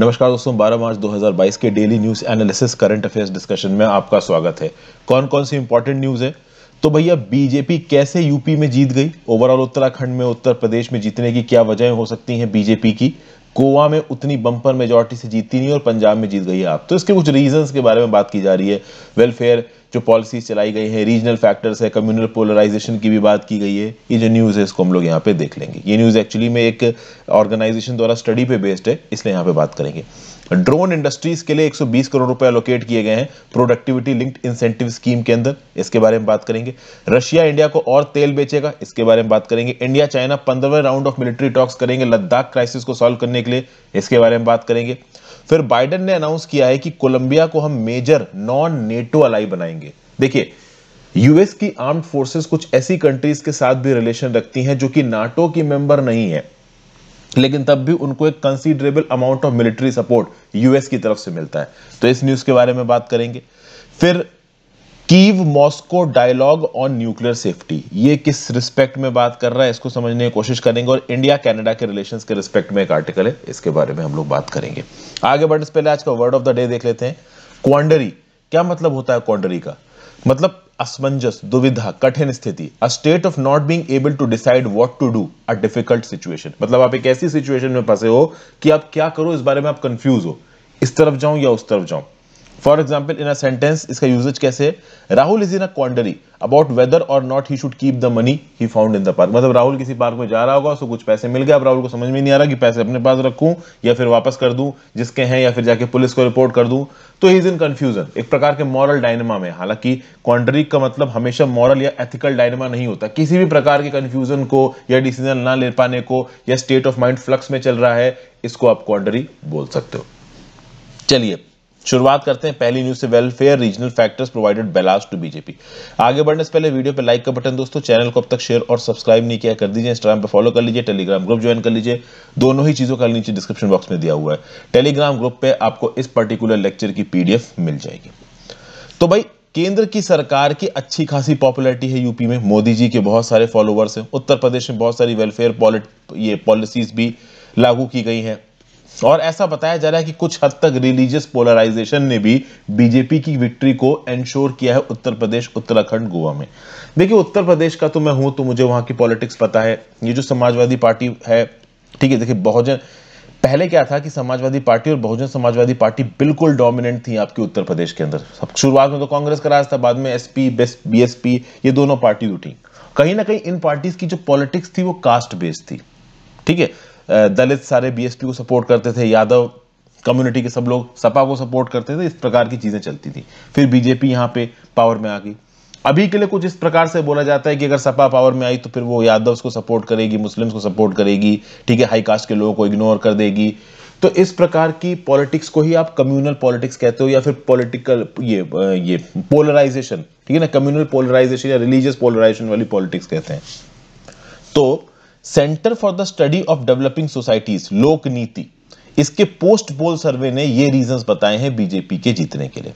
नमस्कार दोस्तों 12 मार्च 2022 के daily news analysis current affairs discussion में आपका स्वागत है कौन कौन सी इंपॉर्टेंट न्यूज है तो भैया बीजेपी कैसे यूपी में जीत गई ओवरऑल उत्तराखंड में उत्तर प्रदेश में जीतने की क्या वजह हो सकती हैं बीजेपी की गोवा में उतनी बंपर मेजोरिटी से जीती नहीं और पंजाब में जीत गई आप तो इसके कुछ रीजन के बारे में बात की जा रही है वेलफेयर जो पॉलिसीज चलाई गई है रीजनल फैक्टर्स है कम्युनल पोलराइजेशन की भी बात की गई है ये जो न्यूज़ है इसको हम लोग यहाँ पे देख लेंगे ये न्यूज़ एक्चुअली में एक ऑर्गेनाइजेशन द्वारा स्टडी पे बेस्ड है इसलिए यहाँ पे बात करेंगे ड्रोन इंडस्ट्रीज के लिए 120 करोड़ रुपए अलोकेट किए गए हैं प्रोडक्टिविटी लिंक्ड इंसेंटिव स्कीम के अंदर इसके बारे में बात करेंगे रशिया इंडिया को और तेल बेचेगा इसके बारे में बात करेंगे इंडिया चाइना पंद्रहवें राउंड ऑफ मिलिट्री टॉक्स करेंगे लद्दाख क्राइसिस को सॉल्व करने के लिए इसके बारे में बात करेंगे फिर बाइडन ने अनाउंस किया है कि कोलंबिया को हम मेजर नॉन नेटो अलाई बनाएंगे देखिए यूएस की आर्म्ड फोर्सेस कुछ ऐसी कंट्रीज के साथ भी रिलेशन रखती हैं जो कि नाटो की मेंबर नहीं है लेकिन तब भी उनको एक considerable amount of military support US की तरफ से मिलता है तो इस न्यूज के बारे में बात करेंगे फिर Kiev Moscow dialogue on nuclear safety ये किस रिस्पेक्ट में बात कर रहा है इसको समझने की कोशिश करेंगे और इंडिया कनाडा के रिलेशन के रिस्पेक्ट में एक आर्टिकल है इसके बारे में हम लोग बात करेंगे आगे बढ़ने से पहले आज का वर्ड ऑफ द डे देख लेते हैं क्वांडरी क्या मतलब होता है क्वांडरी का मतलब असमंजस दुविधा कठिन स्थिति a state of not being able to decide what to do a difficult situation मतलब आप एक ऐसी सिचुएशन में फंसे हो कि आप क्या करो इस बारे में आप कंफ्यूज हो इस तरफ जाऊं या उस तरफ जाऊं for example in a sentence इसका यूजेज कैसे है Rahul is in a quandary about whether or not he should keep the money he found in the park मतलब राहुल किसी पार्क में जा रहा होगा उसको कुछ पैसे मिल गया अब राहुल को समझ में नहीं आ रहा कि पैसे अपने पास रखूं या फिर वापस कर दूं जिसके हैं या फिर जाके पुलिस को रिपोर्ट कर दूं तो ही इज इन कंफ्यूजन एक प्रकार के मॉरल डायनेमा में हालांकि क्वांडरी का मतलब हमेशा मॉरल या एथिकल डायनेमा नहीं होता किसी भी प्रकार के कंफ्यूजन को या डिसीजन ना ले पाने को या स्टेट ऑफ माइंड फ्लक्स में चल रहा है इसको आप क्वांडरी बोल सकते हो चलिए शुरुआत करते हैं पहली न्यूज से welfare regional factors provided ballast to BJP आगे बढ़ने से पहले वीडियो पे लाइक का बटन दोस्तों चैनल को अब तक शेयर और सब्सक्राइब नहीं किया कर दीजिए इंस्टाग्राम पे फॉलो कर लीजिए टेलीग्राम ग्रुप ज्वाइन कर लीजिए दोनों ही चीजों का नीचे डिस्क्रिप्शन बॉक्स में दिया हुआ है टेलीग्राम ग्रुप पे आपको इस पर्टिकुलर लेक्चर की पीडीएफ मिल जाएगी तो भाई केंद्र की सरकार की अच्छी खासी पॉपुलैरिटी है यूपी में मोदी जी के बहुत सारे फॉलोअर्स हैं उत्तर प्रदेश में बहुत सारी वेलफेयर ये पॉलिसीज भी लागू की गई हैं और ऐसा बताया जा रहा है कि कुछ हद तक रिलीजियस पोलराइजेशन ने भी बीजेपी की विक्ट्री को एंश्योर किया है उत्तर प्रदेश उत्तराखंड गोवा में देखिए उत्तर प्रदेश का तो मैं हूं तो मुझे वहां की पॉलिटिक्स पता है ये जो समाजवादी पार्टी है ठीक है देखिए बहुजन पहले क्या था कि समाजवादी पार्टी और बहुजन समाजवादी पार्टी बिल्कुल डोमिनेंट थी आपके उत्तर प्रदेश के अंदर सब शुरुआत में तो कांग्रेस का राज था बाद में एसपी बीएसपी ये दोनों पार्टी उठी कहीं ना कहीं इन पार्टीज की जो पॉलिटिक्स थी वो कास्ट बेस्ड थी ठीक है दलित सारे बीएसपी को सपोर्ट करते थे यादव कम्युनिटी के सब लोग सपा को सपोर्ट करते थे इस प्रकार की चीज़ें चलती थी फिर बीजेपी यहां पे पावर में आ गई अभी के लिए कुछ इस प्रकार से बोला जाता है कि अगर सपा पावर में आई तो फिर वो यादव को सपोर्ट करेगी मुस्लिम्स को सपोर्ट करेगी ठीक है हाई कास्ट के लोगों को इग्नोर कर देगी तो इस प्रकार की पॉलिटिक्स को ही आप कम्युनल पॉलिटिक्स कहते हो या फिर पॉलिटिकल ये ये पोलराइजेशन ठीक है ना कम्युनल पोलराइजेशन या रिलीजियस पोलराइजेशन वाली पॉलिटिक्स कहते हैं तो centre for the study of developing societies Lok Niti इसके पोस्ट पोल सर्वे ने ये रीजंस बताए हैं बीजेपी के जीतने के लिए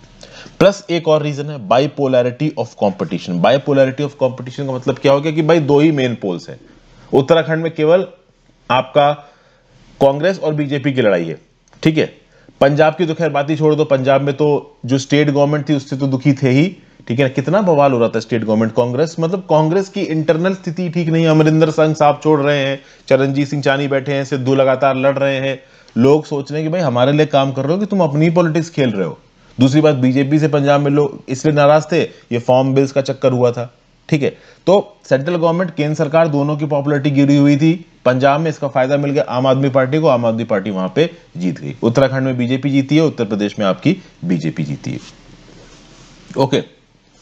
प्लस एक और रीजन है bipolarity of competition bipolarity of competition का मतलब क्या हो गया कि भाई दो ही मेन पोल्स हैं उत्तराखंड में केवल आपका कांग्रेस और बीजेपी की लड़ाई है ठीक है पंजाब की तो खैर बात ही छोड़ दो पंजाब में तो जो स्टेट गवर्नमेंट थी उससे तो दुखी थे ही ठीक है ना कितना बवाल हो रहा था स्टेट गवर्नमेंट कांग्रेस मतलब कांग्रेस की इंटरनल स्थिति ठीक नहीं अमरिंदर सिंह साहब छोड़ रहे हैं चरणजीत सिंह चानी बैठे हैं सिद्धू लगातार लड़ रहे हैं लोग सोच रहे हैं कि भाई हमारे लिए काम कर रहे हो कि तुम अपनी पॉलिटिक्स खेल रहे हो दूसरी बात बीजेपी से पंजाब में लोग इसलिए नाराज थे ये फॉर्म बिल्स का चक्कर हुआ था ठीक है तो सेंट्रल गवर्नमेंट केंद्र सरकार दोनों की पॉपुलरिटी गिरी हुई थी पंजाब में इसका फायदा मिल गया आम आदमी पार्टी को आम आदमी पार्टी वहां पे जीत गई उत्तराखंड में बीजेपी जीती है उत्तर प्रदेश में आपकी बीजेपी जीती है ओके okay.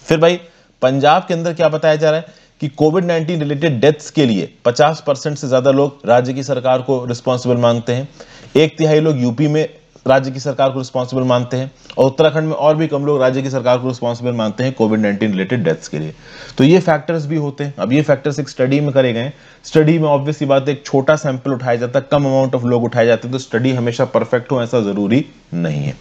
फिर भाई पंजाब के अंदर क्या बताया जा रहा है कि कोविड 19 रिलेटेड डेथ्स के लिए 50 परसेंट से ज्यादा लोग राज्य की सरकार को रिस्पॉन्सिबल मांगते हैं एक तिहाई लोग यूपी में राज्य की सरकार को रिस्पॉन्सिबल मानते हैं और उत्तराखंड में और भी कम लोग राज्य की सरकार को रिस्पॉन्सिबल मानते हैं कोविड नाइन्टीन रिलेटेड डेथ्स के लिए तो ये फैक्टर्स भी होते हैं अब ये फैक्टर्स एक स्टडी में करे गए स्टडी में ऑब्वियसली बात एक छोटा सैंपल उठाया जाता है कम अमाउंट ऑफ लोग उठाए जाते हैं तो स्टडी हमेशा परफेक्ट हो ऐसा जरूरी नहीं है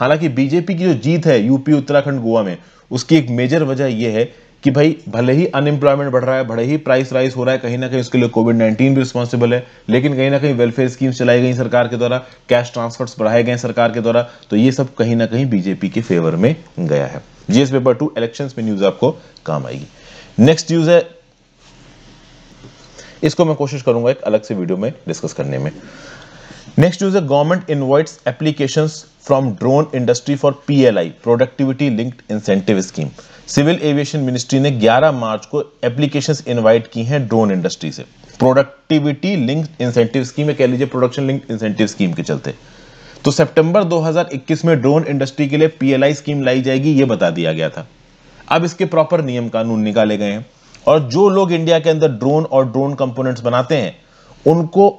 हालांकि बीजेपी की जो जीत है यूपी उत्तराखंड गोवा में उसकी एक मेजर वजह यह है कि भाई भले ही अनएम्प्लॉयमेंट बढ़ रहा है भले ही प्राइस राइस हो रहा है कहीं ना कहीं उसके लिए कोविड नाइन्टीन भी रिस्पॉन्सिबल है लेकिन कहीं ना कहीं वेलफेयर स्कीम्स चलाई गई सरकार के द्वारा कैश ट्रांसफर्स बढ़ाए गए सरकार के द्वारा तो ये सब कहीं ना कहीं बीजेपी के फेवर में गया है जीएस पेपर टू इलेक्शन में न्यूज आपको काम आएगी नेक्स्ट न्यूज है इसको मैं कोशिश करूंगा एक अलग से वीडियो में डिस्कस करने में नेक्स्ट न्यूज है government invites applications from drone industry for PLI productivity linked incentive scheme civil aviation ministry ने 11 मार्च को एप्लीकेशंस इनवाइट की हैं ड्रोन इंडस्ट्री से प्रोडक्टिविटी लिंक्ड इंसेंटिव स्कीम कह लीजिए प्रोडक्शन लिंक्ड इंसेंटिव स्कीम के चलते तो सितंबर 2021 में ड्रोन इंडस्ट्री के लिए पीएलआई स्कीम लाई जाएगी ये बता दिया गया था अब इसके प्रॉपर नियम कानून निकाले गए हैं और जो लोग इंडिया के अंदर ड्रोन और ड्रोन कंपोनेंट्स बनाते हैं उनको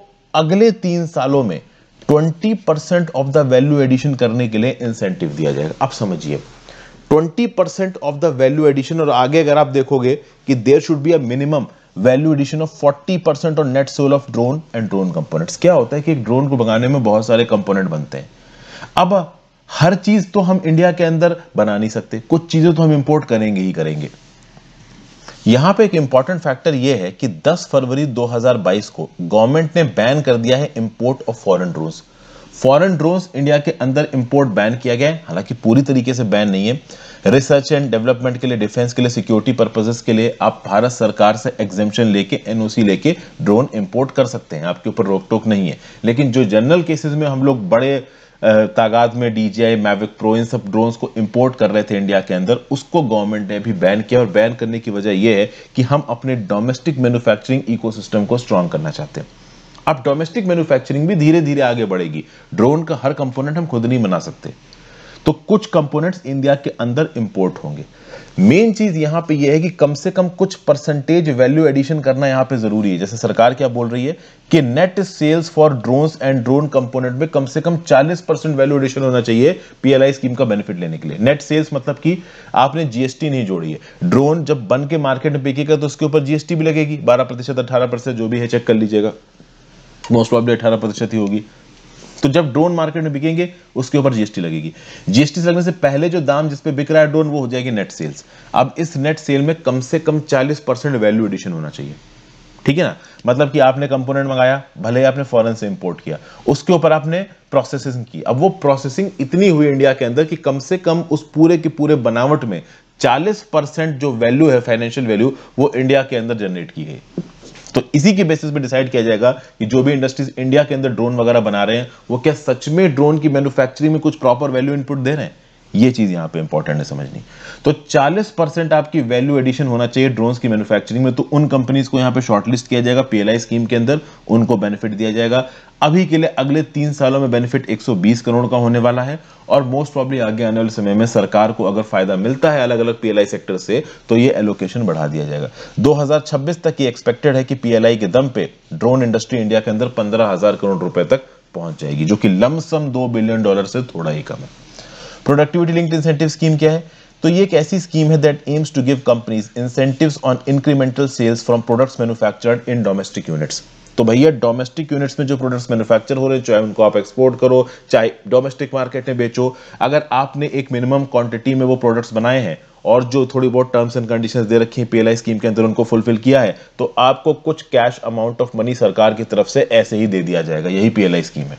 अगले तीन सालों में twenty percent of the value addition करने के लिए इंसेंटिव दिया जाएगा आप समझिए twenty percent of the value addition और आगे अगर आप देखोगे कि there should be a minimum value addition of 40 percent और net sales of drone and drone components क्या होता है कि ड्रोन को बनाने में बहुत सारे कंपोनेंट बनते हैं अब हर चीज तो हम इंडिया के अंदर बना नहीं सकते कुछ चीजें तो हम इंपोर्ट करेंगे ही करेंगे यहां पे एक इंपॉर्टेंट फैक्टर यह है कि 10 फरवरी 2022 को गवर्नमेंट ने बैन कर दिया है import of foreign drones foreign drones India के अंदर इंपोर्ट बैन किया गया है हालांकि पूरी तरीके से बैन नहीं है रिसर्च एंड डेवलपमेंट के लिए डिफेंस के लिए सिक्योरिटी पर्पजेस के लिए आप भारत सरकार से एग्जेम्पन लेके एनओसी लेके ड्रोन इंपोर्ट कर सकते हैं आपके ऊपर रोक टोक नहीं है लेकिन जो जनरल केसेस में हम लोग बड़े तादाद में D J I Mavic Pro इन सब ड्रोन को इम्पोर्ट कर रहे थे इंडिया के अंदर उसको गवर्नमेंट ने भी बैन किया और बैन करने की वजह यह है कि हम अपने डोमेस्टिक मैन्युफैक्चरिंग इको को स्ट्रांग करना चाहते हैं अब डोमेस्टिक मैन्युफैक्चरिंग भी धीरे धीरे आगे बढ़ेगी ड्रोन का हर कंपोनेंट हम खुद नहीं बना सकते तो कुछ कंपोनेंट्स इंडिया के अंदर इंपोर्ट होंगे मेन चीज यहां पे यह है कि कम से कम कुछ परसेंटेज वैल्यू एडिशन करना यहां पे जरूरी है जैसे सरकार क्या बोल रही है कि net sales for drones and drone component में कम से कम 40 परसेंट वैल्यू एडिशन होना चाहिए पीएलआई स्कीम का बेनिफिट लेने के लिए नेट सेल्स मतलब कि आपने जीएसटी नहीं जोड़ी है ड्रोन जब बन के मार्केट में बिकेगा तो उसके ऊपर जीएसटी भी लगेगी बारह प्रतिशत अठारह परसेंट जो भी है चेक कर लीजिएगा मोस्ट प्रॉब्ली अठारह प्रतिशत ही होगी तो जब ड्रोन मार्केट में बिकेंगे उसके ऊपर जीएसटी लगेगी जीएसटी लगने से पहले जो दाम जिस पे बिक रहा है ड्रोन वो हो जाएगी नेट सेल्स अब इस नेट सेल में कम से कम 40 परसेंट वैल्यू एडिशन होना चाहिए ठीक है ना मतलब कि आपने कंपोनेंट मंगाया भले ही आपने फॉरेन से इंपोर्ट किया उसके ऊपर आपने प्रोसेसिंग की अब वो प्रोसेसिंग इतनी हुई इंडिया के अंदर कि कम से कम उस पूरे के पूरे बनावट में 40 परसेंट जो वैल्यू है फाइनेंशियल वैल्यू वो इंडिया के अंदर जनरेट की गई तो इसी के बेसिस पे डिसाइड किया जाएगा कि जो भी इंडस्ट्रीज इंडिया के अंदर ड्रोन वगैरह बना रहे हैं वो क्या सच में ड्रोन की मैन्युफैक्चरिंग में कुछ प्रॉपर वैल्यू इनपुट दे रहे हैं ये चीज यहाँ पे इंपॉर्टेंट है समझनी तो 40 परसेंट आपकी वैल्यू एडिशन होना चाहिए ड्रोन्स की मैन्युफैक्चरिंग में तो उन कंपनीज को यहां पे शॉर्टलिस्ट किया जाएगा पीएलआई स्कीम के अंदर उनको बेनिफिट दिया जाएगा अभी के लिए अगले तीन सालों में बेनिफिट 120 करोड़ का होने वाला है और मोस्ट प्रॉब्ली आगे आने वाले समय में सरकार को अगर फायदा मिलता है अलग अलग पीएलआई सेक्टर से तो ये एलोकेशन बढ़ा दिया जाएगा 2026 तक ये एक्सपेक्टेड है कि पीएलआई के दम पे ड्रोन इंडस्ट्री इंडिया के अंदर पंद्रह हजार करोड़ रुपए तक पहुंच जाएगी जो कि लमसम दो बिलियन डॉलर से थोड़ा ही कम है प्रोडक्टिविटी लिंक्ड इंसेंटिव स्कीम क्या है तो ये एक ऐसी स्कीम है that aims to give companies incentives on incremental sales from products manufactured in domestic units तो भैया डोमेस्टिक यूनिट्स में जो प्रोडक्ट्स मैन्युफैक्चर हो रहे हैं चाहे उनको आप एक्सपोर्ट करो चाहे डोमेस्टिक मार्केट में बेचो अगर आपने एक मिनिमम क्वांटिटी में वो प्रोडक्ट्स बनाए हैं और जो थोड़ी बहुत टर्म्स एंड कंडीशंस दे रखी हैं पीएलआई स्कीम के अंदर उनको फुलफिल किया है तो आपको कुछ कैश अमाउंट ऑफ मनी सरकार की तरफ से ऐसे ही दे दिया जाएगा यही पीएलआई स्कीम है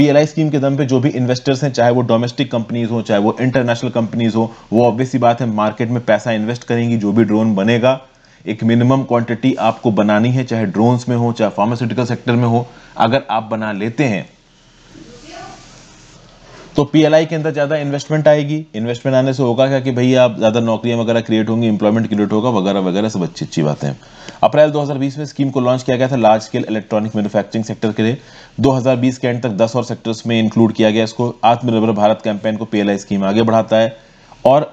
पीएलआई स्कीम के दम पे जो भी इन्वेस्टर्स हैं चाहे वो डोमेस्टिक कंपनीज हो चाहे वो इंटरनेशनल कंपनीज हो वो ऑब्वियसली बात है मार्केट में पैसा इन्वेस्ट करेंगी जो भी ड्रोन बनेगा एक मिनिमम क्वांटिटी आपको बनानी है चाहे ड्रोन्स में हो चाहे फार्मास्यूटिकल सेक्टर में हो अगर आप बना लेते हैं तो पीएलआई के अंदर ज़्यादा इन्वेस्टमेंट आएगी इन्वेस्टमेंट आने से होगा क्या कि भाई आप ज़्यादा नौकरियां वगैरह क्रिएट होंगी इंप्लॉयमेंट क्रिएट होगा वगैरह वगैरह सब अच्छी अच्छी बातें हैं अप्रैल 2020 में स्कीम को लॉन्च किया गया था large scale electronic manufacturing sector के लिए 2020 के एंड तक 10 और सेक्टर्स में इंक्लूड किया गया इसको आत्मनिर्भर भारत कैंपेन को पीएलआई स्कीम आगे बढ़ाता है और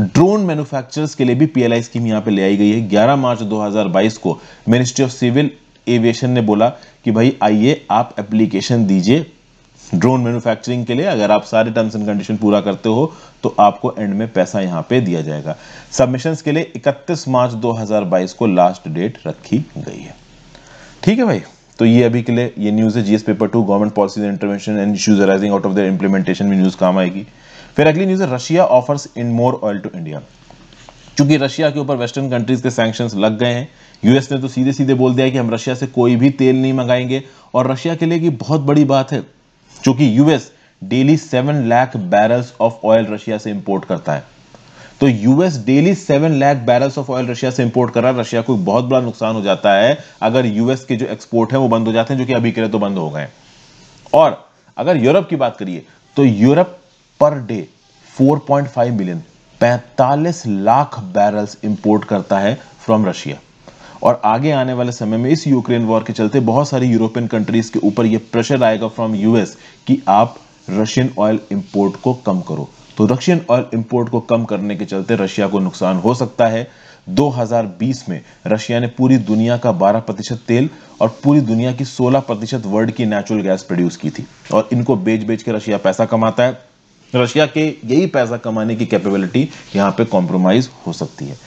ड्रोन मैन्युफैक्चरर्स के लिए भी पीएलआई स्कीम यहाँ पे ले आई गई है 11 मार्च 2022 को मिनिस्ट्री ऑफ सिविल एविएशन ने बोला कि भाई आइए आप एप्लीकेशन दीजिए ड्रोन मैन्युफैक्चरिंग के लिए अगर आप सारे टर्म्स एंड कंडीशन पूरा करते हो तो आपको एंड में पैसा यहां पे दिया जाएगा सबमिशंस के लिए 31 मार्च 2022 को लास्ट डेट रखी गई है ठीक है भाई तो ये अभी के लिए ये न्यूज़ है GS paper two government policies intervention and issues arising out of their implementation में न्यूज़ काम आएगी फिर अगली न्यूज़ है Russia offers in more oil to India क्योंकि रशिया के ऊपर वेस्टर्न कंट्रीज के सैक्शन लग गए हैं यूएस ने तो सीधे सीधे बोल दिया कि हम रशिया से कोई भी तेल नहीं मंगाएंगे और रशिया के लिए की बहुत बड़ी बात है क्योंकि US daily seven lakh barrels of oil Russia से इंपोर्ट करता है तो US daily seven lakh barrels of oil Russia से इंपोर्ट कर रहा है रशिया को बहुत बड़ा नुकसान हो जाता है अगर यूएस के जो एक्सपोर्ट है वो बंद हो जाते हैं जो कि अभी के लिए तो बंद हो गए और अगर यूरोप की बात करिए तो Europe per day 4.5 million 45 lakh barrels import करता है फ्रॉम रशिया और आगे आने वाले समय में इस यूक्रेन वॉर के चलते बहुत सारी यूरोपियन कंट्रीज के ऊपर ये प्रेशर आएगा फ्रॉम यूएस कि आप रशियन ऑयल इंपोर्ट को कम करो तो रशियन ऑयल इंपोर्ट को कम करने के चलते रशिया को नुकसान हो सकता है 2020 में रशिया ने पूरी दुनिया का 12 प्रतिशत तेल और पूरी दुनिया की 16 प्रतिशत वर्ल्ड की नेचुरल गैस प्रोड्यूस की थी और इनको बेच बेच के रशिया पैसा कमाता है रशिया के यही पैसा कमाने की कैपेबिलिटी यहां पे कॉम्प्रोमाइज हो सकती है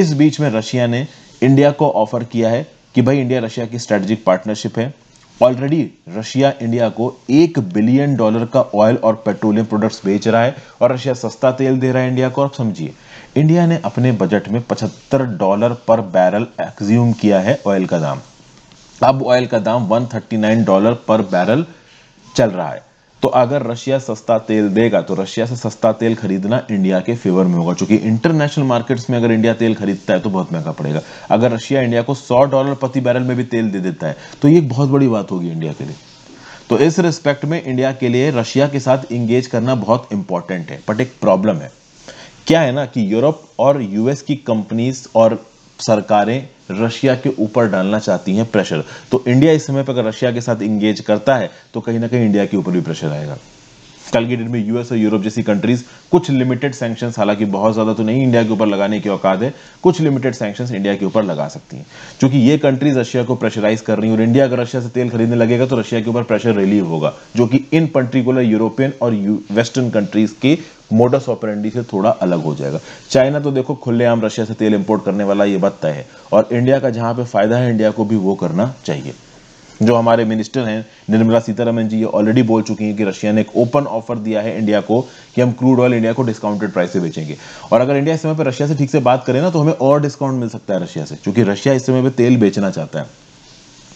इस बीच में रशिया ने इंडिया को ऑफर किया है कि भाई इंडिया रशिया की स्ट्रेटेजिक पार्टनरशिप है ऑलरेडी रशिया इंडिया को एक बिलियन डॉलर का ऑयल और पेट्रोलियम प्रोडक्ट्स बेच रहा है और रशिया सस्ता तेल दे रहा है इंडिया को आप समझिए इंडिया ने अपने बजट में 75 डॉलर पर बैरल एक्ज्यूम किया है ऑयल का दाम अब ऑयल का दाम 139 डॉलर पर बैरल चल रहा है तो अगर रशिया सस्ता तेल देगा तो रशिया से सस्ता तेल खरीदना इंडिया के फेवर में होगा क्योंकि इंटरनेशनल मार्केट्स में अगर इंडिया तेल खरीदता है तो बहुत महंगा पड़ेगा अगर रशिया इंडिया को 100 डॉलर प्रति बैरल में भी तेल दे देता है तो ये बहुत बड़ी बात होगी इंडिया के लिए तो इस रिस्पेक्ट में इंडिया के लिए रशिया के साथ इंगेज करना बहुत इंपॉर्टेंट है बट एक प्रॉब्लम है क्या है ना कि यूरोप और यूएस की कंपनीज और सरकारें रशिया के ऊपर डालना चाहती हैं प्रेशर तो इंडिया इस समय पर अगर रशिया के साथ इंगेज करता है तो कहीं ना कहीं इंडिया के ऊपर भी प्रेशर आएगा डेट में यूएस और यूरोप जैसी कंट्रीज कुछ लिमिटेड सैक्शन हालांकि बहुत ज़्यादा तो नहीं इंडिया के ऊपर लगाने की औकात है कुछ लिमिटेड सैक्शन इंडिया के ऊपर लगा सकती है क्योंकि ये कंट्रीज रशिया को प्रेशराइज कर रही है और इंडिया अगर रशिया से तेल खरीदने लगेगा तो रशिया के ऊपर प्रेशर रिलीव होगा जो कि इन पर्टिकुलर यूरोपियन और वेस्टर्न कंट्रीज के मोडस ऑपरेंडी से थोड़ा अलग हो जाएगा चाइना तो देखो खुलेआम रशिया से तेल इंपोर्ट करने वाला ये बात तय है और इंडिया का जहां पे फायदा है इंडिया को भी वो करना चाहिए जो हमारे मिनिस्टर हैं निर्मला सीतारमन जी ये ऑलरेडी बोल चुकी हैं कि रशिया ने एक ओपन ऑफर दिया है इंडिया को कि हम क्रूड ऑयल इंडिया को डिस्काउंटेड प्राइस से बेचेंगे और अगर इंडिया इस समय पर रशिया से ठीक से बात करें ना तो हमें और डिस्काउंट मिल सकता है रशिया से क्योंकि रशिया इस समय पर तेल बेचना चाहता है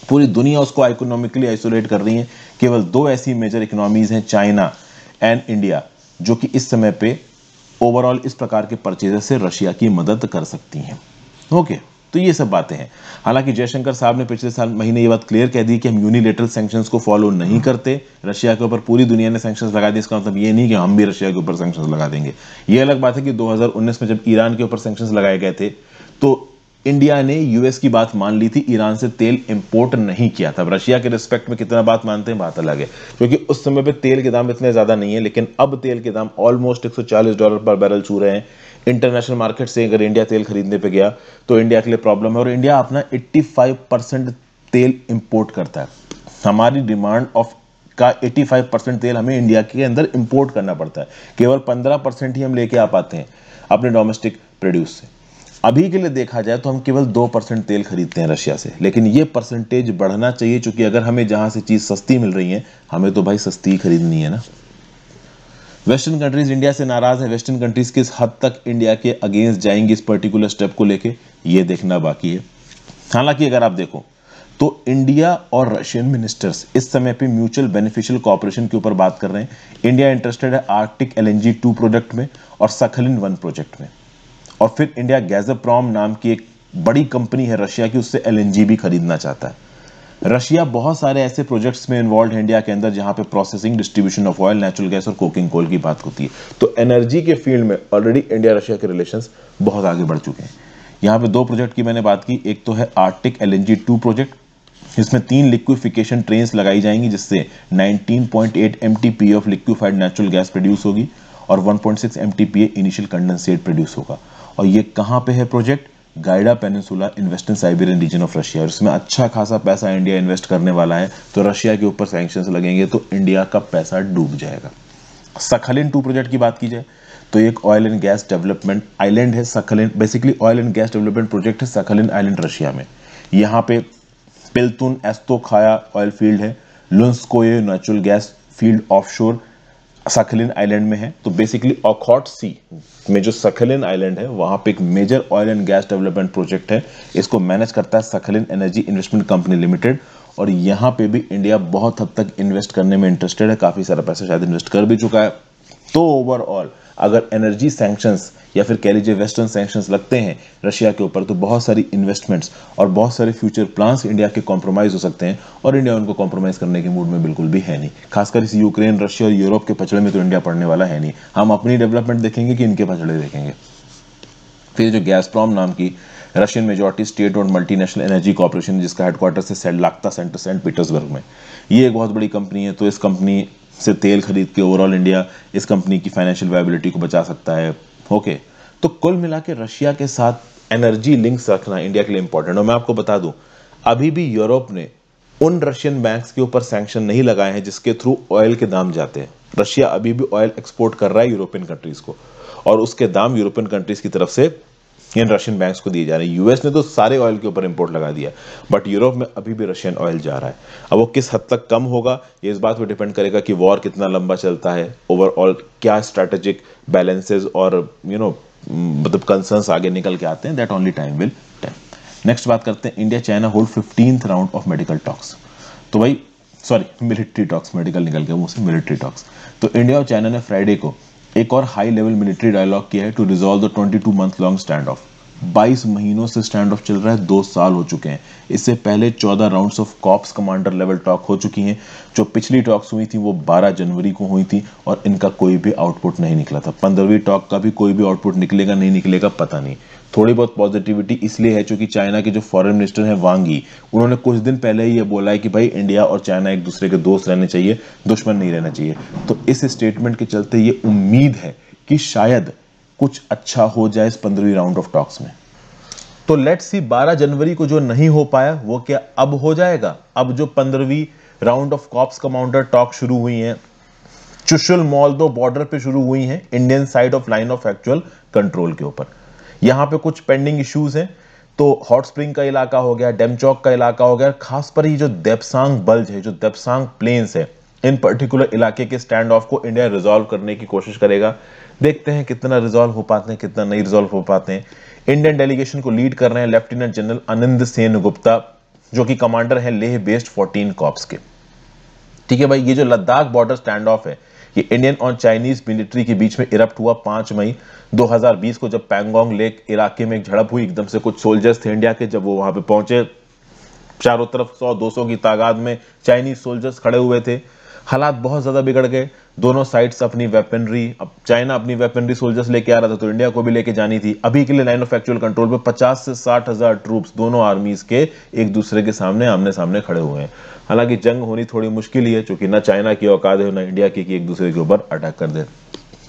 पूरी दुनिया उसको इकोनॉमिकली आइसोलेट कर रही है केवल दो ऐसी मेजर इकोनॉमीज हैं चाइना एंड इंडिया जो कि इस समय पर ओवरऑल इस प्रकार के परचेजेस से रशिया की मदद कर सकती हैं ओके okay. तो ये सब बातें हैं हालांकि जयशंकर साहब ने पिछले साल महीने ये बात क्लियर कह दी कि हम यूनिलेटरल सैंक्शंस को फॉलो नहीं करते रशिया के ऊपर पूरी दुनिया ने सैंक्शंस लगा दिए इसका मतलब ये नहीं कि हम भी रशिया के ऊपर सैंक्शंस लगा देंगे ये अलग बात है कि दो में जब ईरान के ऊपर सैंक्शंस लगाए गए थे तो इंडिया ने यूएस की बात मान ली थी ईरान से तेल इंपोर्ट नहीं किया था रशिया के रिस्पेक्ट में कितना बात मानते हैं बात अलग है क्योंकि उस समय पे तेल के दाम इतने ज़्यादा नहीं है लेकिन अब तेल के दाम ऑलमोस्ट 140 डॉलर पर बैरल छू रहे हैं इंटरनेशनल मार्केट से अगर इंडिया तेल खरीदने पर गया तो इंडिया के लिए प्रॉब्लम है और इंडिया अपना एट्टी तेल इम्पोर्ट करता है हमारी डिमांड ऑफ का 85 परसेंट तेल हमें इंडिया के अंदर इंपोर्ट करना पड़ता है केवल 15 परसेंट ही हम लेके आ पाते हैं अपने डोमेस्टिक प्रोड्यूस से अभी के लिए देखा जाए तो हम केवल दो परसेंट तेल खरीदते हैं रशिया से लेकिन ये परसेंटेज बढ़ना चाहिए चूंकि अगर हमें जहां से चीज़ सस्ती मिल रही है हमें तो भाई सस्ती खरीदनी है ना वेस्टर्न कंट्रीज इंडिया से नाराज है वेस्टर्न कंट्रीज किस हद तक इंडिया के अगेंस्ट जाएंगी इस पर्टिकुलर स्टेप को लेकर यह देखना बाकी है हालांकि अगर आप देखो तो इंडिया और रशियन मिनिस्टर्स इस समय पे म्यूचुअल बेनिफिशियल कॉपरेशन के ऊपर बात कर रहे हैं इंडिया इंटरेस्टेड है आर्टिक एलएनजी टू प्रोजेक्ट में और सखलिन वन प्रोजेक्ट में और फिर इंडिया गैजप्रॉम नाम की एक बड़ी कंपनी है रशिया की उससे एल भी खरीदना चाहता है रशिया बहुत सारे ऐसे प्रोजेक्ट्स में इन्वॉल्व है इंडिया के अंदर जहां पे processing distribution of oil natural gas और कोकिंग कोल की बात होती है तो एनर्जी के फील्ड में ऑलरेडी इंडिया रशिया के रिलेशन बहुत आगे बढ़ चुके हैं यहां पे दो प्रोजेक्ट की मैंने बात की एक तो है आर्टिक एल एनजी प्रोजेक्ट जिसमें तीन लिक्विफिकेशन ट्रेन लगाई जाएंगी जिससे nineteen point of liquefied natural gas produce होगी और one point six initial condensate produce होगा और ये कहाँ पे है project Gyda invest in Siberian region of Russia इसमें अच्छा खासा पैसा इंडिया इन्वेस्ट करने वाला है तो रशिया के ऊपर सैंक्शन लगेंगे तो इंडिया का पैसा डूब जाएगा सखलिन टू प्रोजेक्ट की बात की जाए तो एक oil and gas development island है Sakhalin basically oil and gas development project है सखलिन आइलैंड रशिया में यहाँ पे पिल्तुन एस्तोखाया ऑयल फील्ड है Lunskoye natural gas field offshore Sakhalin island में है तो बेसिकली ऑखॉट सी में जो सखलिन आइलैंड है वहाँ पे एक major oil and gas development project है इसको मैनेज करता है Sakhalin energy investment company limited और यहाँ पे भी इंडिया बहुत हद तक इन्वेस्ट करने में इंटरेस्टेड है काफ़ी सारा पैसा शायद इन्वेस्ट कर भी चुका है तो ओवरऑल अगर एनर्जी सैंक्शंस या फिर कह लीजिए वेस्टर्न सैंक्शंस लगते हैं रशिया के ऊपर तो बहुत सारी इन्वेस्टमेंट्स और बहुत सारे फ्यूचर प्लान्स इंडिया के कॉम्प्रोमाइज़ हो सकते हैं और इंडिया उनको कॉम्प्रोमाइज़ करने के मूड में बिल्कुल भी है नहीं खासकर इस यूक्रेन रशिया और यूरोप के पचड़े में तो इंडिया पड़ने वाला है नहीं हम अपनी डेवलपमेंट देखेंगे कि इनके पचड़े देखेंगे फिर तो जो गैसप्रॉम नाम की रशियन मेजोरिटी स्टेट और मल्टीनेशनल एनर्जी कॉर्पोरेशन जिसका हेडक्वार्टर से Saint Lakhta Centre Saint Petersburg में ये एक बहुत बड़ी कंपनी है तो इस कंपनी से तेल खरीद के ओवरऑल इंडिया इस कंपनी की फाइनेंशियल वायबिलिटी को बचा सकता है ओके तो कुल मिला के रशिया के साथ एनर्जी लिंक्स रखना इंडिया के लिए इंपॉर्टेंट और मैं आपको बता दूं अभी भी यूरोप ने उन रशियन बैंक्स के ऊपर सैंक्शन नहीं लगाए हैं जिसके थ्रू ऑयल के दाम जाते हैं रशिया अभी भी ऑयल एक्सपोर्ट कर रहा है यूरोपियन कंट्रीज को और उसके दाम यूरोपियन कंट्रीज की तरफ से इन रशियन बैंक्स को दिए जा रहे हैं यूएस ने तो सारे ऑयल के ऊपर इंपोर्ट लगा दिया बट यूरोप में अभी भी रशियन ऑयल जा रहा है अब वो किस हद तक कम होगा ये इस बात पर डिपेंड करेगा कि वॉर कितना लंबा चलता है ओवरऑल क्या स्ट्रेटेजिक बैलेंसेज और यू नो मतलब कंसर्न्स आगे निकल के आते हैं that only time will time next बात करते हैं India China hold fifteen round of medical talks तो भाई सॉरी मिलिट्री टॉक्स मेडिकल निकल गया मुझसे मिलिट्री टॉक्स तो इंडिया और चाइना ने फ्राइडे को एक और हाई लेवल मिलिट्री डायलॉग किया है to resolve the 22 month long standoff 22 महीनों से स्टैंड ऑफ चल रहा है दो साल हो चुके हैं इससे पहले 14 rounds of corps commander level talk हो चुकी हैं जो पिछली टॉक्स हुई थी वो 12 जनवरी को हुई थी और इनका कोई भी आउटपुट नहीं निकला था पंद्रहवीं टॉक का भी कोई भी आउटपुट निकलेगा नहीं निकलेगा पता नहीं थोड़ी बहुत पॉजिटिविटी इसलिए है क्योंकि चाइना के जो फॉरेन मिनिस्टर हैं वांगी उन्होंने कुछ दिन पहले ही ये बोला है कि भाई इंडिया और चाइना एक दूसरे के दोस्त रहने चाहिए दुश्मन नहीं रहना चाहिए तो इस स्टेटमेंट के चलते ये उम्मीद है कि शायद कुछ अच्छा हो जाए इस पंद्रहवीं राउंड ऑफ टॉक्स में तो लेट सी 12 जनवरी को जो नहीं हो पाया वो क्या अब हो जाएगा अब जो पंद्रहवीं round of corps commander talk शुरू हुई है चुशुल मॉल दो बॉर्डर पे शुरू हुई है Indian side of line of actual control के ऊपर यहाँ पे कुछ पेंडिंग इश्यूज हैं तो हॉट स्प्रिंग का इलाका हो गया डेमचौक का इलाका हो गया खास पर ये जो देपसांग बल्ज है जो देपसांग प्लेन्स है इन पर्टिकुलर इलाके के स्टैंड ऑफ को इंडिया रिजॉल्व करने की कोशिश करेगा देखते हैं कितना रिजॉल्व हो पाते हैं कितना नहीं रिजॉल्व हो पाते हैं इंडियन डेलीगेशन को लीड कर रहे हैं लेफ्टिनेंट जनरल आनंद सेन गुप्ता जो कि कमांडर है लेह बेस्ड फोर्टीन कॉप्स के ठीक है भाई ये जो लद्दाख बॉर्डर स्टैंड ऑफ है ये इंडियन और चाइनीज मिलिट्री के बीच में इरप्ट हुआ पांच मई 2020 को जब पैंगोंग लेक इलाके में एक झड़प हुई एकदम से कुछ सोल्जर्स थे इंडिया के जब वो वहां पे पहुंचे चारों तरफ 100-200 की तादाद में चाइनीज सोल्जर्स खड़े हुए थे हालात बहुत ज़्यादा बिगड़ गए दोनों साइड्स अपनी वेपनरी अब चाइना अपनी वेपनरी सोल्जर्स लेके आ रहा था तो इंडिया को भी लेके जानी थी अभी के लिए लाइन ऑफ एक्चुअल कंट्रोल पे 50 से साठ हज़ार ट्रूप दोनों आर्मीज के एक दूसरे के सामने आमने सामने खड़े हुए हैं हालांकि जंग होनी थोड़ी मुश्किल ही है चूंकि ना चाइना की औकात है ना इंडिया की एक दूसरे के ऊपर अटैक कर दे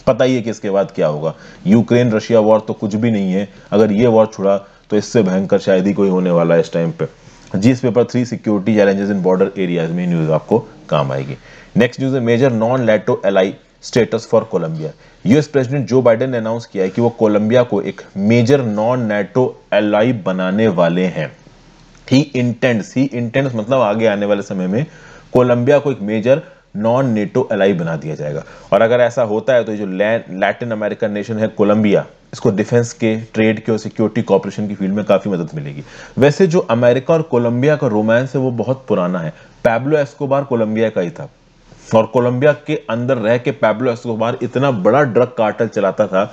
पता ही है कि इसके बाद क्या होगा यूक्रेन रशिया वॉर तो कुछ भी नहीं है अगर ये वॉर छुड़ा तो इससे भयंकर शायद ही कोई होने वाला है इस टाइम पे GS paper three security challenges in border areas में न्यूज आपको काम आएगी नेक्स्ट न्यूज है major non NATO ally status for Colombia US president Joe Biden ने अनाउंस किया है कि वो कोलंबिया को एक मेजर नॉन नेटो एलाई बनाने वाले हैं ही इंटेंट्स ही इंटेंट्स मतलब आगे आने वाले समय में कोलंबिया को एक मेजर नॉन नेटो एलाई बना दिया जाएगा और अगर ऐसा होता है तो जो लैटिन अमेरिकन नेशन है कोलंबिया इसको डिफेंस के ट्रेड के और सिक्योरिटी कॉपरेशन की फील्ड में काफी मदद मिलेगी वैसे जो अमेरिका और कोलंबिया का रोमांस है वो बहुत पुराना है पैब्लो एस्कोबार कोलंबिया का ही था और कोलंबिया के अंदर रह के पैब्लो एस्कोबार इतना बड़ा ड्रग कार्टल चलाता था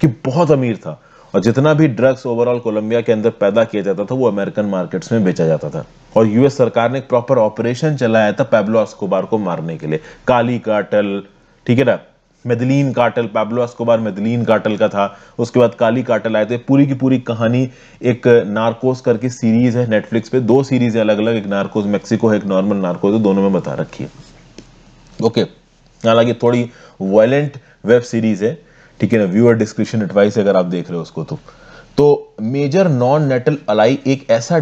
कि बहुत अमीर था और जितना भी ड्रग्स ओवरऑल कोलंबिया के अंदर पैदा किया जाता था वो अमेरिकन मार्केट्स में बेचा जाता था और यूएस सरकार ने एक प्रॉपर ऑपरेशन चलाया था पैब्लो एस्कोबार को मारने के लिए काली कार्टल ठीक है ना Medellin cartel Pablo Escobar Medellin cartel का था उसके बाद काली कार्टल आए थे पूरी की पूरी कहानी एक नार्कोस करके सीरीज है नेटफ्लिक्स पे दो सीरीज है अलग अलग एक नार्कोस मेक्सिको है एक नॉर्मल नार्कोस है दोनों में बता रखी है ओके हालांकि थोड़ी वायलेंट वेब सीरीज है ठीक है ना व्यूअर डिस्क्रिप्शन एडवाइस अगर आप देख रहे हो उसको तो तो मेजर नॉन नेटल अलाई एक ऐसा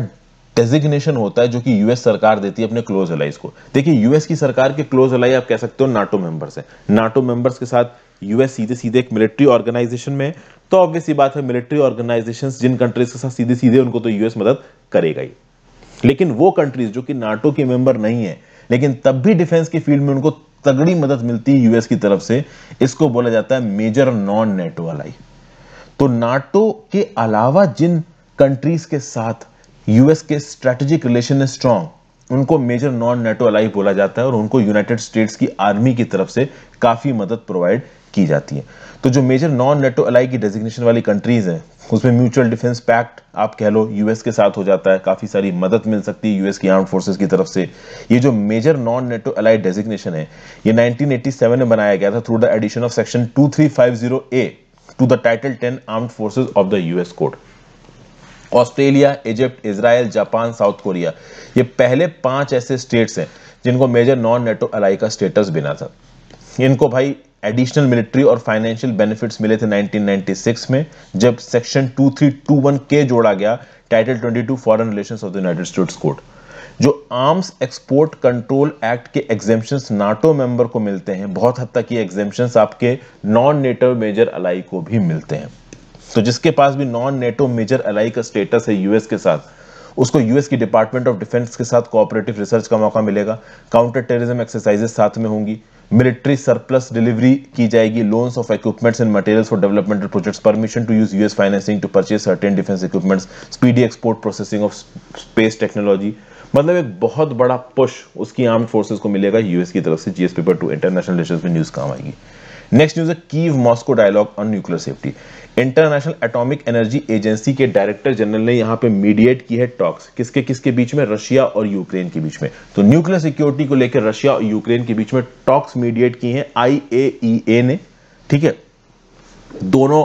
डेजिग्नेशन होता है जो कि यूएस सरकार देती है अपने क्लोज अलाइज को देखिए यूएस की सरकार के क्लोज अलाई आप कह सकते हो नाटो मेंबर्स है नाटो मेंबर्स के साथ यूएस सीधे सीधे एक मिलिट्री ऑर्गेनाइजेशन में तो ऑब्वियस ऑब्वियसली बात है मिलिट्री ऑर्गेनाइजेशन जिन कंट्रीज के साथ सीधे सीधे उनको तो यूएस मदद करेगा ही लेकिन वो कंट्रीज जो कि नाटो के मेंबर नहीं है लेकिन तब भी डिफेंस की फील्ड में उनको तगड़ी मदद मिलती है यूएस की तरफ से इसको बोला जाता है मेजर नॉन नेटो अलाई तो नाटो के अलावा जिन कंट्रीज के साथ यूएस के स्ट्रेटेजिक रिलेशन स्ट्रांग उनको मेजर नॉन नेटो अलाई बोला जाता है और उनको यूनाइटेड स्टेट्स की आर्मी की तरफ से काफी मदद प्रोवाइड की जाती है तो जो मेजर नॉन नेटो अलाई की डेजिग्नेशन वाली कंट्रीज हैं उसमें म्यूचुअल डिफेंस पैक्ट आप कह लो यूएस के साथ हो जाता है काफ़ी सारी मदद मिल सकती है यूएस की आर्म फोर्सेस की तरफ से ये जो major non NATO allied designation है ये 1987 में बनाया गया था through the addition of section 2350 A to the title 10 armed forces of the US code Australia Egypt Israel Japan South Korea ये पहले पांच ऐसे स्टेट्स हैं जिनको मेजर नॉन नेटो अलाई का स्टेटस बिना था इनको भाई एडिशनल मिलिट्री और फाइनेंशियल बेनिफिट्स मिले थे 1996 में जब सेक्शन 2321 के जोड़ा गया title 22 foreign relations of the United States code जो आर्म्स एक्सपोर्ट कंट्रोल एक्ट के एग्जेम्पन्स नाटो मेंबर को मिलते हैं बहुत हद तक ये एग्जेम्पन्स आपके नॉन नेटो मेजर अलाई को भी मिलते हैं तो जिसके पास भी नॉन नेटो मेजर अलाई का स्टेटस है यूएस के साथ उसको यूएस की डिपार्टमेंट ऑफ डिफेंस के साथ कोऑपरेटिव रिसर्च का मौका मिलेगा काउंटर टेररिज्म एक्सरसाइजेस साथ में होंगी मिलिट्री सरप्लस डिलीवरी की जाएगी loans of equipments and materials for developmental projects permission to use US financing to purchase certain defence equipments speedy export processing of space technology मतलब एक बहुत बड़ा पुश उसकी आर्म फोर्सेज को मिलेगा यूएस की तरफ से GS paper two international relation में न्यूज काम आएगी नेक्स्ट न्यूज है Kyiv Moscow dialogue on nuclear safety International Atomic Energy Agency के डायरेक्टर जनरल ने यहां पे मीडिएट की है टॉक्स किसके किसके बीच में रशिया और यूक्रेन के बीच में तो न्यूक्लियर सिक्योरिटी को लेकर रशिया और यूक्रेन के बीच में टॉक्स मीडिएट की है ए e ने ठीक है दोनों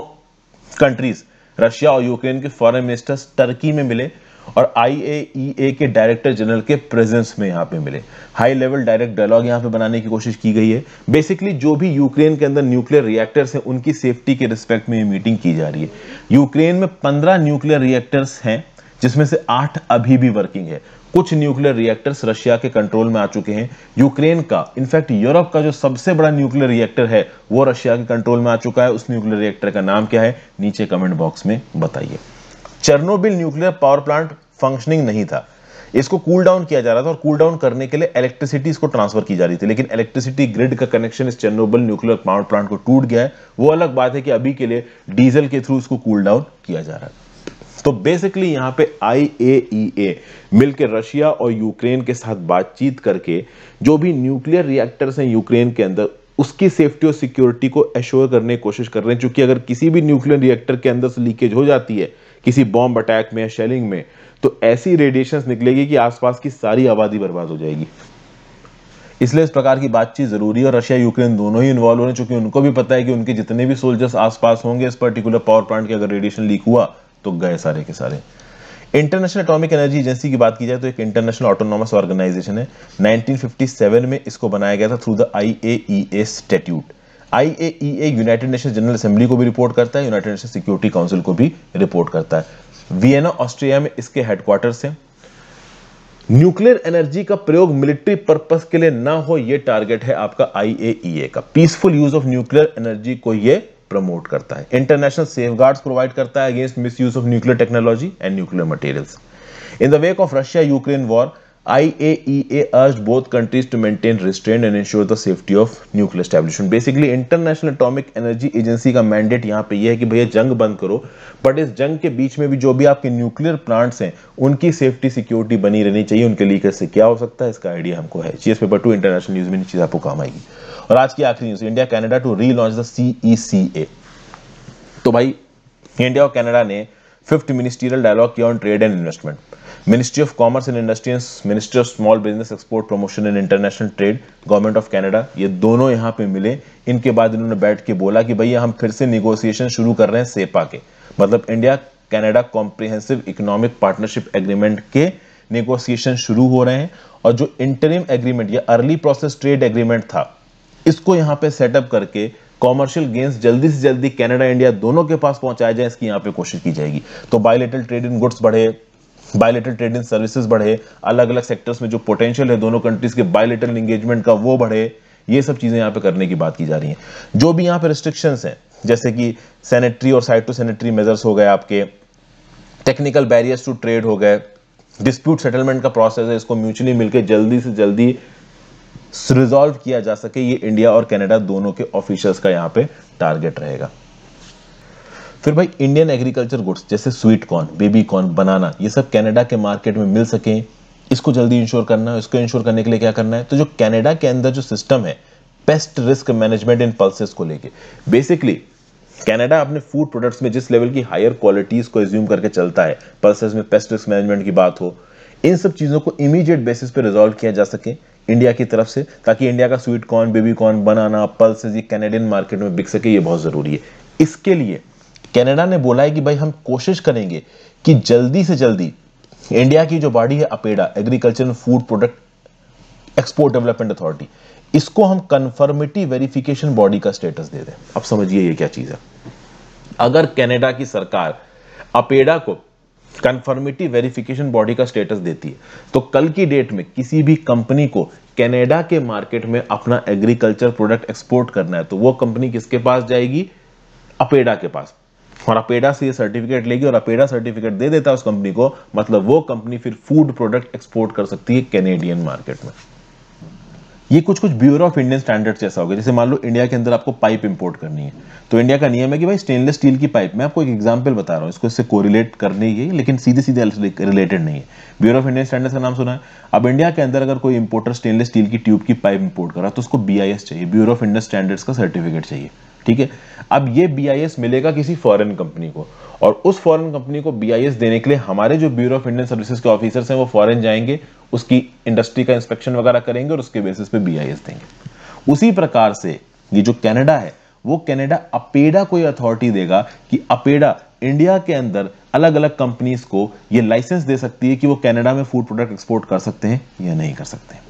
कंट्रीज रशिया और यूक्रेन के फॉरेन मिनिस्टर्स टर्की में मिले और आईएईए e के डायरेक्टर जनरल के प्रेजेंस में यहाँ पे मिले हाई लेवल डायरेक्ट डायलॉग यहाँ पे बनाने की कोशिश की गई है बेसिकली जो भी यूक्रेन के अंदर न्यूक्लियर रिएक्टर्स हैं उनकी सेफ्टी के रिस्पेक्ट में ये मीटिंग की जा रही है यूक्रेन में पंद्रह न्यूक्लियर रिएक्टर्स हैं जिसमें से आठ अभी भी वर्किंग है कुछ न्यूक्लियर रिएक्टर्स रशिया के कंट्रोल में आ चुके हैं यूक्रेन का इनफैक्ट यूरोप का जो सबसे बड़ा न्यूक्लियर रिएक्टर है वो रशिया के कंट्रोल में आ चुका है उस न्यूक्लियर रिएक्टर का नाम क्या है नीचे कमेंट बॉक्स में बताइए Chernobyl nuclear power plant functioning नहीं था इसको कूल डाउन किया जा रहा था और कूल डाउन करने के लिए इलेक्ट्रिसिटी इसको ट्रांसफर की जा रही थी लेकिन इलेक्ट्रिसिटी ग्रिड का कनेक्शन इस चेनोबल न्यूक्लियर पावर प्लांट को टूट गया है वो अलग बात है कि अभी के लिए डीजल के थ्रू इसको कूल डाउन किया जा रहा है तो बेसिकली यहां पे आई ए e मिलकर रशिया और यूक्रेन के साथ बातचीत करके जो भी न्यूक्लियर रिएक्टर्स हैं यूक्रेन के अंदर उसकी सेफ्टी और सिक्योरिटी को एश्योर करने की कोशिश कर रहे हैं चूंकि अगर किसी भी न्यूक्लियर रिएक्टर के अंदर से लीकेज हो जाती है किसी बॉम्ब अटैक में या शेलिंग में तो ऐसी रेडिएशन निकलेगी कि आसपास की सारी आबादी बर्बाद हो जाएगी इसलिए इस प्रकार की बातचीत जरूरी है और रशिया यूक्रेन दोनों ही इन्वॉल्व हो रहे हैं चूंकि उनको भी पता है कि उनके जितने भी सोल्जर्स आसपास होंगे इस पर्टिकुलर पावर प्लांट के अगर रेडिएशन लीक हुआ तो गए सारे के सारे इंटरनेशनल एटॉमिक एनर्जी एजेंसी की बात की जाए तो एक इंटरनेशनल ऑटोनॉमस ऑर्गेनाइजेशन है 1957 में इसको बनाया गया था through the I A statute IAEA United Nation General Assembly को भी रिपोर्ट करता है यूनाइटेड नेशन सिक्योरिटी काउंसिल को भी रिपोर्ट करता है वियना ऑस्ट्रिया में इसके हेडक्वार्टर्स हैं न्यूक्लियर एनर्जी का प्रयोग मिलिट्री पर्पस के लिए ना हो यह टारगेट है आपका आईएईए e का peaceful use of nuclear energy को यह प्रमोट करता है इंटरनेशनल सेफगार्ड्स प्रोवाइड करता है against misuse of nuclear technology and nuclear materials in the wake of Russia Ukraine war IAEA urged both countries to maintain restraint and ensure the safety of nuclear establishment. Basically, International Atomic Energy Agency का mandate यहाँ पे ये है कि भैया जंग बंद करो but इस जंग के बीच में भी जो भी आपके nuclear plants हैं उनकी safety security बनी रहनी चाहिए उनके लिए कैसे क्या हो सकता है इसका idea हमको है सी paper paper international news news में चीज आपको काम आएगी और आज की आखिरी news India Canada to relaunch the CECA तो भाई इंडिया और कैनेडा ने फिफ्थ मिनिस्टीरियल डायलॉग किया on trade and investment ministry of commerce and industries ministry of small business export promotion and international trade government of Canada ये दोनों यहाँ पे मिले इनके बाद इन्होंने बैठ के बोला कि भैया हम फिर से निगोसिएशन शुरू कर रहे हैं सेपा के मतलब India Canada comprehensive economic partnership agreement के निगोसिएशन शुरू हो रहे हैं और जो इंटरिम एग्रीमेंट या अर्ली प्रोसेस ट्रेड एग्रीमेंट था इसको यहाँ पे सेटअप करके कॉमर्शियल गेंस जल्दी से जल्दी कनाडा इंडिया दोनों के पास पहुंचाया जाए इसकी यहाँ पे कोशिश की जाएगी तो बायोलेटरल ट्रेड इन गुड्स बढ़े बायोलेटल ट्रेड इन सर्विसेज बढ़े अलग अलग सेक्टर्स में जो पोटेंशियल है दोनों कंट्रीज के बायोलेटल इंगेजमेंट का वो बढ़े ये सब चीज़ें यहाँ पे करने की बात की जा रही है जो भी यहाँ पे रिस्ट्रिक्शंस हैं जैसे कि सैनिटरी और साइटो सैनिटरी मेजर्स हो गए आपके टेक्निकल बैरियर्स टू ट्रेड हो गए डिस्प्यूट सेटलमेंट का प्रोसेस है इसको म्यूचुअली मिलकर जल्दी से जल्दी रिजॉल्व किया जा सके ये इंडिया और कनाडा दोनों के ऑफिशियल्स का यहाँ पे टारगेट रहेगा फिर भाई इंडियन एग्रीकल्चर गुड्स जैसे sweet corn baby corn banana ये सब कनाडा के मार्केट में मिल सकें इसको जल्दी इंश्योर करना है इसको इंश्योर करने के लिए क्या करना है तो जो कनाडा के अंदर जो सिस्टम है pest risk management in pulses को लेके बेसिकली कनाडा अपने फूड प्रोडक्ट्स में जिस लेवल की हायर क्वालिटीज को एज्यूम करके चलता है पल्सेस में पेस्ट रिस्क मैनेजमेंट की बात हो इन सब चीज़ों को इमीडिएट बेसिस पे रिजॉल्व किया जा सके इंडिया की तरफ से ताकि इंडिया का sweet corn baby corn banana pulses ये कैनेडियन मार्केट में बिक सके ये बहुत ज़रूरी है इसके लिए कनाडा ने बोला है कि भाई हम कोशिश करेंगे कि जल्दी से जल्दी इंडिया की जो बॉडी है APEDA agriculture and food product export development authority इसको हम कंफर्मिटी वेरिफिकेशन बॉडी का स्टेटस दे दें अब समझिए ये क्या चीज है अगर कनाडा की सरकार अपेडा को कन्फर्मिटी वेरिफिकेशन बॉडी का स्टेटस देती है तो कल की डेट में किसी भी कंपनी को कनाडा के मार्केट में अपना एग्रीकल्चर प्रोडक्ट एक्सपोर्ट करना है तो वो कंपनी किसके पास जाएगी अपेडा के पास और अपेडा से ये सर्टिफिकेट लेगी और अपेडा सर्टिफिकेट दे देता है उस कंपनी को मतलब वो कंपनी फिर फूड प्रोडक्ट एक्सपोर्ट कर सकती है कैनेडियन मार्केट में ये कुछ कुछ ब्यूरो ऑफ इंडियन स्टैंडर्ड्स जैसा होगा जैसे मान लो इंडिया के अंदर आपको पाइप इंपोर्ट करनी है तो इंडिया का नियम है कि भाई स्टेनलेस स्टील की पाइप मैं आपको एक एग्जाम्पल बता रहा हूँ इसको इससे कोरिलेट करने ही लेकिन सीधे सीधे रिलेटेड नहीं है ब्यूरो ऑफ इंडियन स्टैंडर्ड्स का नाम सुना है अब इंडिया के अंदर अगर कोई इंपोर्टर स्टेनलेस स्टील की ट्यूब की पाइप इंपोर्ट कर रहा है तो उसको बी चाहिए ब्यूरो ऑफ इंडियन स्टैंडर्ड्स का सर्टिफिकेट चाहिए ठीक है अब ये बी मिलेगा किसी फॉरेन कंपनी को और उस फॉरेन कंपनी को बी देने के लिए हमारे जो ब्यूरो ऑफ इंडियन सर्विसेज के ऑफिसर्स हैं वो फॉरेन जाएंगे उसकी इंडस्ट्री का इंस्पेक्शन वगैरह करेंगे और उसके बेसिस पे बी देंगे उसी प्रकार से ये जो कैनेडा है वो कैनेडा अपेडा को अथॉरिटी देगा कि अपेडा इंडिया के अंदर अलग अलग कंपनीज को ये लाइसेंस दे सकती है कि वो कनाडा में फूड प्रोडक्ट एक्सपोर्ट कर सकते हैं या नहीं कर सकते हैं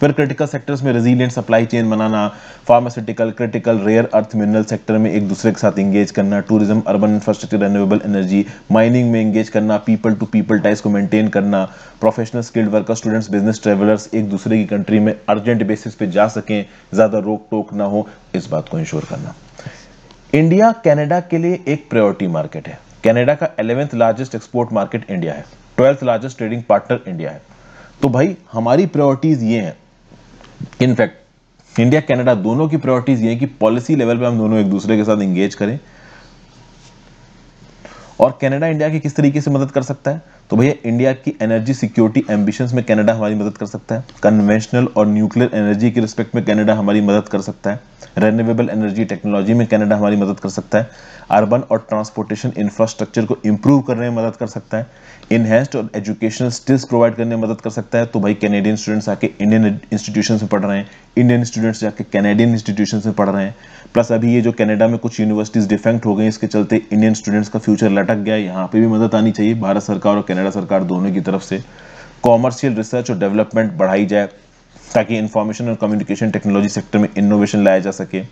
फिर क्रिटिकल सेक्टर्स में रेजिलियंट सप्लाई चेन बनाना pharmaceutical critical rare earth mineral sector में एक दूसरे के साथ इंगेज करना tourism urban infrastructure renewable energy mining में इंगेज करना पीपल टू पीपल टाइस को मेंटेन करना professional skilled worker students business travellers एक दूसरे की कंट्री में अर्जेंट बेसिस पे जा सकें ज़्यादा रोक टोक ना हो इस बात को इंश्योर करना इंडिया कैनेडा के लिए एक प्रायोरिटी मार्केट है कैनेडा का eleventh largest export market India है twelfth largest trading partner India है तो भाई हमारी प्रायोरिटीज ये हैं इनफैक्ट इंडिया कनाडा दोनों की प्रायोरिटीज ये है कि पॉलिसी लेवल पे हम दोनों एक दूसरे के साथ इंगेज करें और कनाडा इंडिया की किस तरीके से मदद कर सकता है तो भैया इंडिया की एनर्जी सिक्योरिटी एम्बिशंस में कनाडा हमारी मदद कर सकता है कन्वेंशनल और न्यूक्लियर एनर्जी के रिस्पेक्ट में कनाडा हमारी मदद कर सकता है रेन्यूएबल एनर्जी टेक्नोलॉजी में कनाडा हमारी मदद कर सकता है अर्बन और ट्रांसपोर्टेशन इंफ्रास्ट्रक्चर को इम्प्रूव करने में मदद कर सकता है इनहेंस्ड और एजुकेशनल स्किल्स प्रोवाइड करने में मदद कर सकता है तो भाई कैनेडियन स्टूडेंट्स आके इंडियन इंस्टीट्यूशन में पढ़ रहे हैं इंडियन स्टूडेंट्स जाके कैनेडियन इंस्टीट्यूशन में पढ़ रहे हैं प्लस अभी ये जो कनाडा में कुछ यूनिवर्सिटीज़ डिफेंट हो गई इसके चलते इंडियन स्टूडेंट्स का फ्यूचर लटक गया यहाँ पे भी मदद आनी चाहिए भारत सरकार और कनाडा सरकार दोनों की तरफ से कॉमर्शियल रिसर्च और डेवलपमेंट बढ़ाई जाए ताकि इन्फॉर्मेशन और कम्युनिकेशन टेक्नोलॉजी सेक्टर में इनोवेशन लाया जा सके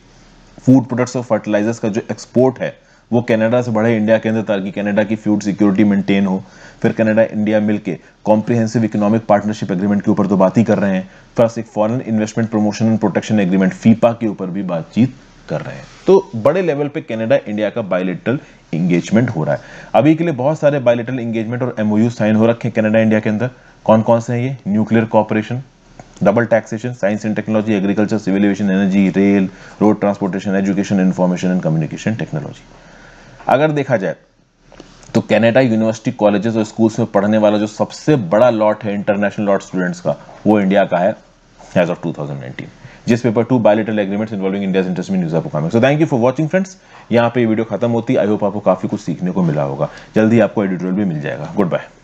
फूड प्रोडक्ट्स और फर्टिलाइजर्स का जो एक्सपोर्ट है वो कनाडा से बढ़े इंडिया के अंदर ताकि कनाडा की फूड सिक्योरिटी मेंटेन हो फिर कनाडा इंडिया मिलके कॉम्प्रिहेंसिव इकोनॉमिक पार्टनरशिप एग्रीमेंट के ऊपर तो बात ही कर रहे हैं प्लस एक foreign investment promotion and protection agreement FIPA के ऊपर भी बातचीत कर रहे हैं तो बड़े लेवल पे कनाडा इंडिया का बायोलिटरल इंगेजमेंट हो रहा है अभी के लिए बहुत सारे बायोलिटरल इंगेजमेंट और एमओयू साइन हो रखे हैं कनाडा इंडिया के अंदर कौन कौन से हैं ये nuclear cooperation double taxation science and technology agriculture civil aviation energy rail road transportation education information and communication technology अगर देखा जाए तो कनाडा यूनिवर्सिटी कॉलेजेस और स्कूल्स में पढ़ने वाला जो सबसे बड़ा लॉट है इंटरनेशनल लॉट स्टूडेंट्स का वो इंडिया का है एज ऑफ 2019 जिस paper two bilateral agreements involving India interest में use of so thank you for watching friends यहाँ पे वीडियो खत्म होती आई होप आपको काफी कुछ सीखने को मिला होगा जल्दी आपको एडिटोरियल भी मिल जाएगा गुड बाय